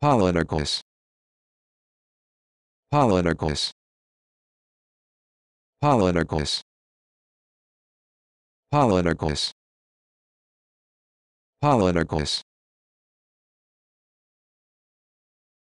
Politicals. Politicals. Politicals. Politicals. Politicals.